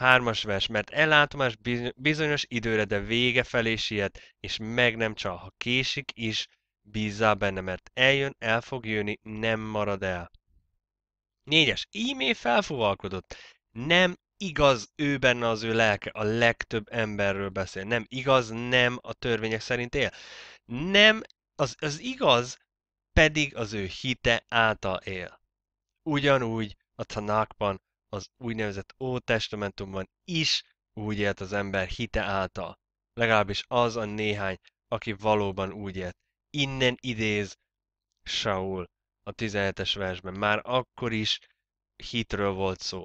Hármas vers, mert ellátomás bizonyos időre, de vége felé siet, és meg nem csal. Ha késik is, bízzál benne, mert eljön, el fog jönni, nem marad el. Négyes, ímé felfúvalkodott. Nem igaz ő benne az ő lelke, a legtöbb emberről beszél. Nem igaz, nem a törvények szerint él. Nem, az, az igaz, pedig az ő hite által él. Ugyanúgy a tanákban az úgynevezett Ótestamentumban is úgy élt az ember hite által. Legalábbis az a néhány, aki valóban úgy élt. Innen idéz Saul a 17-es versben. Már akkor is hitről volt szó.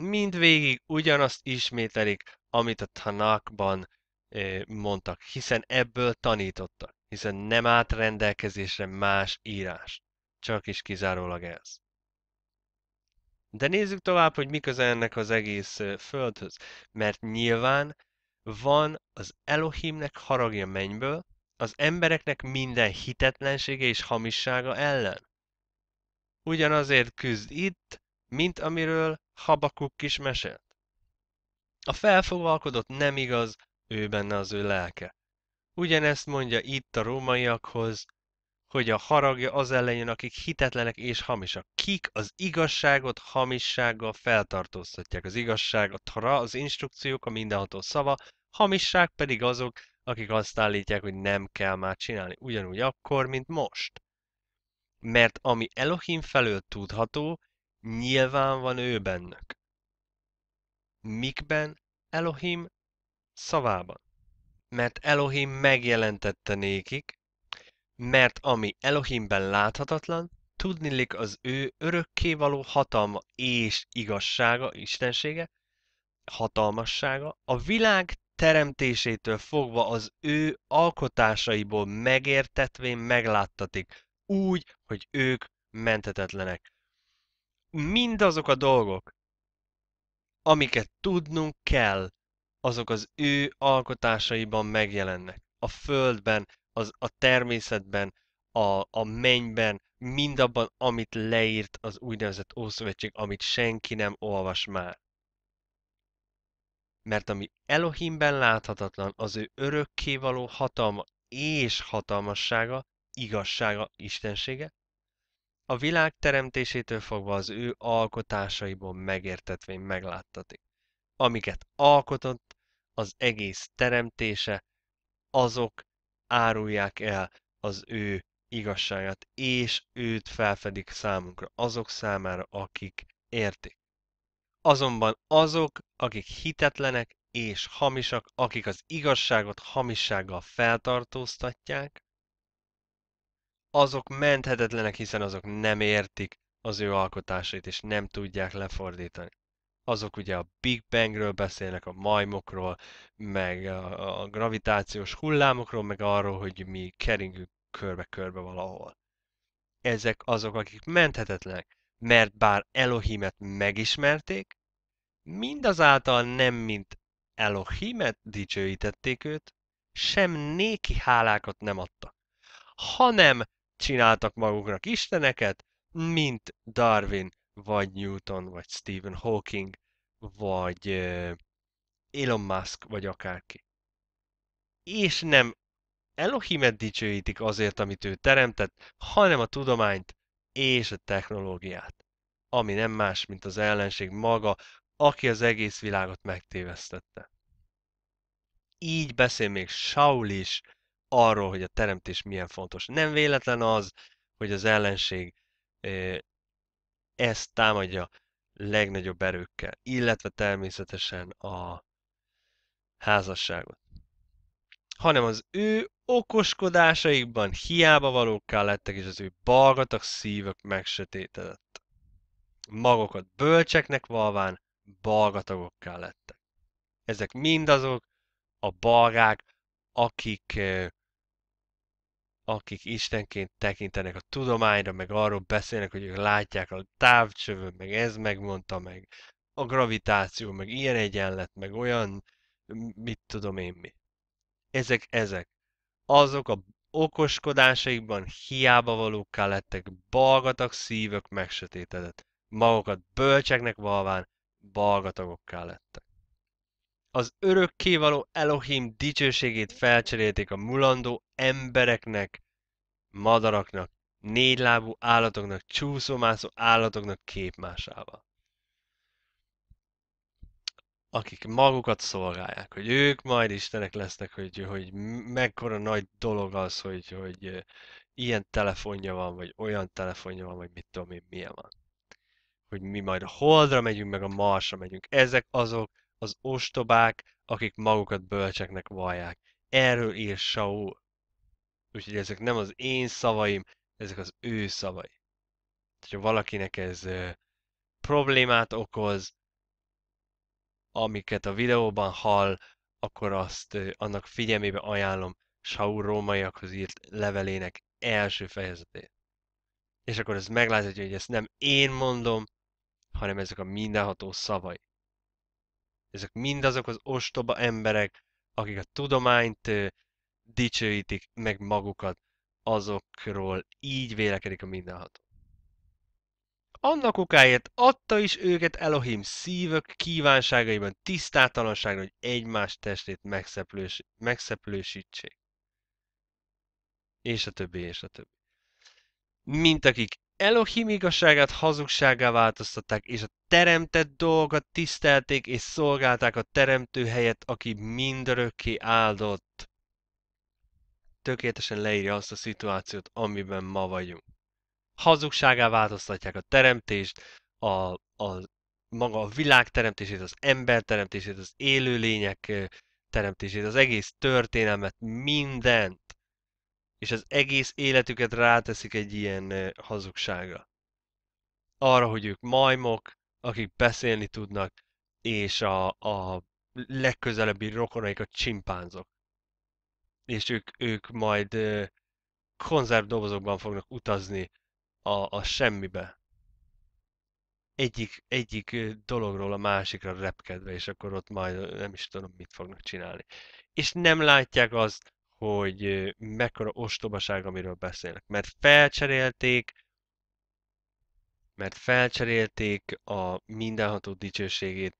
Mindvégig ugyanazt ismételik, amit a Tanakban eh, mondtak, hiszen ebből tanítottak, hiszen nem állt rendelkezésre más írás. Csak is kizárólag ez. De nézzük tovább, hogy mi ennek az egész földhöz. Mert nyilván van az Elohimnek haragja mennyből, az embereknek minden hitetlensége és hamissága ellen. Ugyanazért küzd itt, mint amiről Habakuk is mesélt. A felfogalkodott nem igaz, ő benne az ő lelke. Ugyanezt mondja itt a rómaiakhoz, hogy a haragja az ellenjön, akik hitetlenek és hamisak. Kik az igazságot hamissággal feltartóztatják. Az igazság a tara, az instrukciók, a mindenható szava, hamisság pedig azok, akik azt állítják, hogy nem kell már csinálni. Ugyanúgy akkor, mint most. Mert ami Elohim felől tudható, nyilván van ő bennök. Mikben? Elohim szavában. Mert Elohim megjelentette nékik, mert ami Elohimben láthatatlan, tudnilik az ő örökkévaló hatalma és igazsága, istensége, hatalmassága, a világ teremtésétől fogva az ő alkotásaiból megértetvén megláttatik, úgy, hogy ők mentetetlenek. Mindazok a dolgok, amiket tudnunk kell, azok az ő alkotásaiban megjelennek. A földben, az, a természetben, a, a mennyben, mindabban, amit leírt az úgynevezett Ószövetség, amit senki nem olvas már. Mert ami Elohimben láthatatlan, az ő örökkévaló hatalma és hatalmassága, igazsága, istensége, a világ teremtésétől fogva az ő alkotásaiból megértetvén megláttatik. Amiket alkotott, az egész teremtése, azok árulják el az ő igazságát, és őt felfedik számunkra, azok számára, akik értik. Azonban azok, akik hitetlenek és hamisak, akik az igazságot hamissággal feltartóztatják, azok menthetetlenek, hiszen azok nem értik az ő alkotásait, és nem tudják lefordítani azok ugye a Big Bangről beszélnek, a majmokról, meg a, a gravitációs hullámokról, meg arról, hogy mi keringünk körbe-körbe valahol. Ezek azok, akik menthetetlenek, mert bár Elohimet megismerték, mindazáltal nem mint Elohimet dicsőítették őt, sem néki hálákat nem adtak, hanem csináltak maguknak isteneket, mint Darwin vagy Newton, vagy Stephen Hawking, vagy Elon Musk, vagy akárki. És nem Elohimet dicsőítik azért, amit ő teremtett, hanem a tudományt és a technológiát, ami nem más, mint az ellenség maga, aki az egész világot megtévesztette. Így beszél még Saul is arról, hogy a teremtés milyen fontos. Nem véletlen az, hogy az ellenség ezt támadja legnagyobb erőkkel, illetve természetesen a házasságot. Hanem az ő okoskodásaikban hiába valókká lettek, és az ő balgatak szívök megsötétedett. Magokat bölcseknek valván balgatagokká lettek. Ezek mindazok a balgák, akik eh, akik istenként tekintenek a tudományra, meg arról beszélnek, hogy ők látják a távcsövön, meg ez megmondta, meg a gravitáció, meg ilyen egyenlet, meg olyan, mit tudom én mi. Ezek, ezek. Azok a okoskodásaikban hiába valókká lettek, balgatak szívök megsötétedett. Magukat bölcseknek valván balgatagokká lettek az örökkévaló Elohim dicsőségét felcserélték a mulandó embereknek, madaraknak, négylábú állatoknak, csúszómászó állatoknak képmásával. Akik magukat szolgálják, hogy ők majd istenek lesznek, hogy, hogy mekkora nagy dolog az, hogy, hogy ilyen telefonja van, vagy olyan telefonja van, vagy mit tudom én, milyen van. Hogy mi majd a Holdra megyünk, meg a Marsra megyünk. Ezek azok, az ostobák, akik magukat bölcseknek vallják. Erről ír Saul. Úgyhogy ezek nem az én szavaim, ezek az ő szavai. Ha valakinek ez ö, problémát okoz, amiket a videóban hall, akkor azt ö, annak figyelmébe ajánlom Saul rómaiakhoz írt levelének első fejezetét. És akkor ez meglátja, hogy ezt nem én mondom, hanem ezek a mindenható szavai ezek mind azok az ostoba emberek, akik a tudományt dicsőítik meg magukat, azokról így vélekedik a mindenható. Annak okáért adta is őket Elohim szívök kívánságaiban tisztátalanságra, hogy egymás testét megszeplős, megszeplősítsék. És a többi, és a többi. Mint akik Elohim igazságát hazugságá változtatták, és a teremtett dolgot tisztelték és szolgálták a teremtő helyet, aki mindörökké áldott. Tökéletesen leírja azt a szituációt, amiben ma vagyunk. Hazugságá változtatják a teremtést, a, a maga a világ teremtését, az ember teremtését, az élőlények teremtését, az egész történelmet, minden és az egész életüket ráteszik egy ilyen hazugságra. Arra, hogy ők majmok, akik beszélni tudnak, és a, a legközelebbi rokonaik a csimpánzok. És ők, ők majd konzervdobozokban fognak utazni a, a semmibe. Egyik, egyik dologról a másikra repkedve, és akkor ott majd nem is tudom, mit fognak csinálni. És nem látják azt, hogy mekkora ostobaság, amiről beszélnek. Mert felcserélték, mert felcserélték a mindenható dicsőségét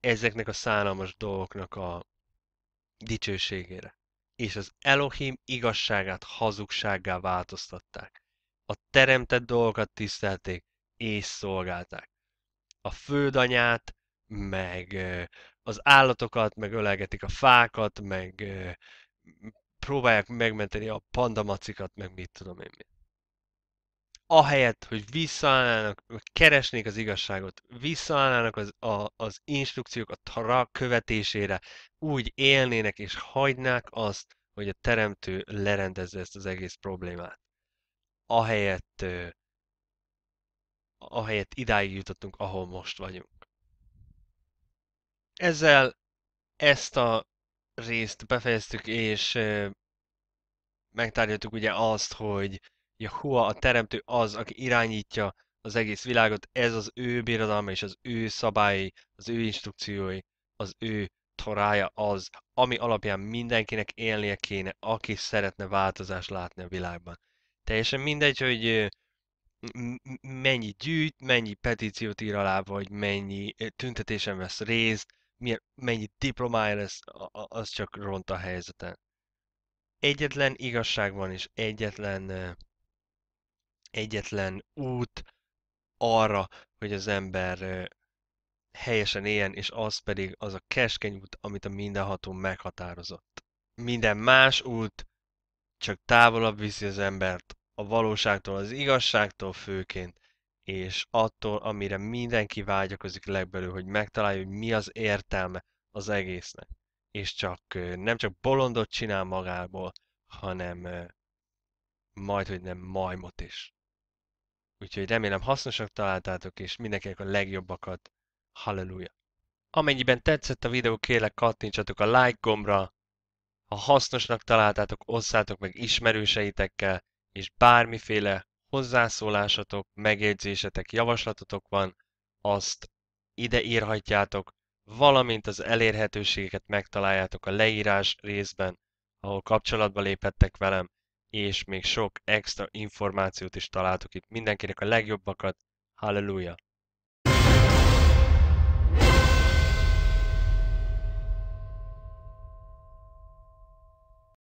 ezeknek a szánalmas dolgoknak a dicsőségére. És az Elohim igazságát hazugsággá változtatták. A teremtett dolgokat tisztelték és szolgálták. A földanyát, meg az állatokat, meg ölelgetik a fákat, meg próbálják megmenteni a pandamacikat, meg mit tudom én mit. Ahelyett, hogy visszaállnának, keresnék az igazságot, visszaállnának az, a, az instrukciók a tara követésére, úgy élnének és hagynák azt, hogy a teremtő lerendezze ezt az egész problémát. Ahelyett, ahelyett idáig jutottunk, ahol most vagyunk. Ezzel ezt a részt befejeztük, és megtárgyaltuk ugye azt, hogy Jahua a teremtő az, aki irányítja az egész világot, ez az ő birodalma és az ő szabályi, az ő instrukciói, az ő torája az, ami alapján mindenkinek élnie kéne, aki szeretne változást látni a világban. Teljesen mindegy, hogy mennyi gyűjt, mennyi petíciót ír alá, vagy mennyi tüntetésen vesz részt, milyen, mennyi diplomája lesz, az csak ront a helyzeten. Egyetlen igazság van, és egyetlen, egyetlen út arra, hogy az ember helyesen éljen, és az pedig az a keskeny út, amit a mindenható meghatározott. Minden más út csak távolabb viszi az embert a valóságtól, az igazságtól főként, és attól, amire mindenki vágyakozik legbelül, hogy megtalálja, hogy mi az értelme az egésznek. És csak nem csak bolondot csinál magából, hanem majd, hogy nem majmot is. Úgyhogy remélem hasznosak találtátok, és mindenkinek a legjobbakat. Halleluja! Amennyiben tetszett a videó, kérlek kattintsatok a like gombra, ha hasznosnak találtátok, osszátok meg ismerőseitekkel, és bármiféle hozzászólásatok, megjegyzésetek, javaslatotok van, azt ide írhatjátok, valamint az elérhetőségeket megtaláljátok a leírás részben, ahol kapcsolatba léphettek velem, és még sok extra információt is találtok itt. Mindenkinek a legjobbakat, halleluja!